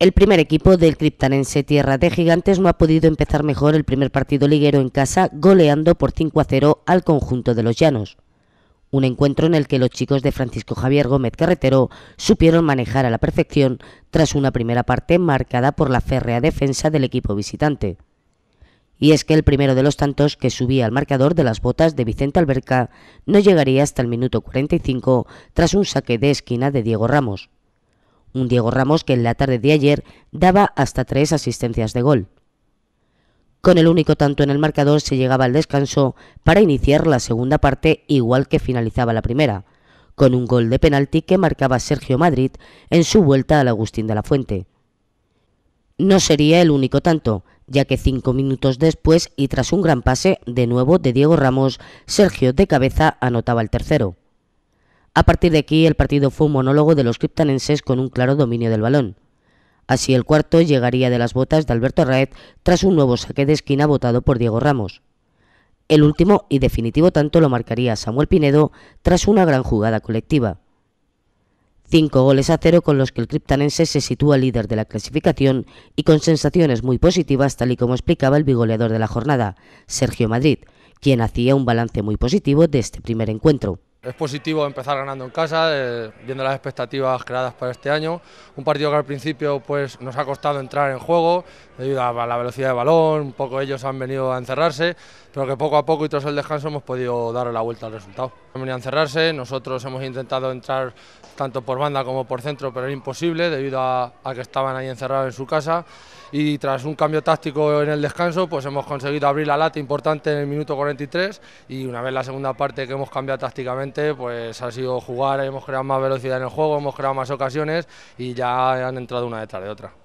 El primer equipo del criptanense Tierra de Gigantes no ha podido empezar mejor el primer partido liguero en casa, goleando por 5 a 0 al conjunto de los Llanos. Un encuentro en el que los chicos de Francisco Javier Gómez Carretero supieron manejar a la perfección tras una primera parte marcada por la férrea defensa del equipo visitante. Y es que el primero de los tantos que subía al marcador de las botas de Vicente Alberca no llegaría hasta el minuto 45 tras un saque de esquina de Diego Ramos un Diego Ramos que en la tarde de ayer daba hasta tres asistencias de gol. Con el único tanto en el marcador se llegaba al descanso para iniciar la segunda parte igual que finalizaba la primera, con un gol de penalti que marcaba Sergio Madrid en su vuelta al Agustín de la Fuente. No sería el único tanto, ya que cinco minutos después y tras un gran pase de nuevo de Diego Ramos, Sergio de cabeza anotaba el tercero. A partir de aquí, el partido fue un monólogo de los criptanenses con un claro dominio del balón. Así, el cuarto llegaría de las botas de Alberto Raed tras un nuevo saque de esquina votado por Diego Ramos. El último y definitivo tanto lo marcaría Samuel Pinedo tras una gran jugada colectiva. Cinco goles a cero con los que el criptanense se sitúa líder de la clasificación y con sensaciones muy positivas tal y como explicaba el bigoleador de la jornada, Sergio Madrid, quien hacía un balance muy positivo de este primer encuentro. Es positivo empezar ganando en casa, eh, viendo las expectativas creadas para este año. Un partido que al principio pues, nos ha costado entrar en juego, debido a la velocidad de balón, un poco ellos han venido a encerrarse, pero que poco a poco y tras el descanso hemos podido dar la vuelta al resultado. Han venido a encerrarse, nosotros hemos intentado entrar tanto por banda como por centro, pero era imposible debido a, que estaban ahí encerrados en su casa. Y tras un cambio táctico en el descanso, pues hemos conseguido abrir la lata importante en el minuto 43 y una vez la segunda parte que hemos cambiado tácticamente pues ha sido jugar, hemos creado más velocidad en el juego, hemos creado más ocasiones y ya han entrado una detrás de otra.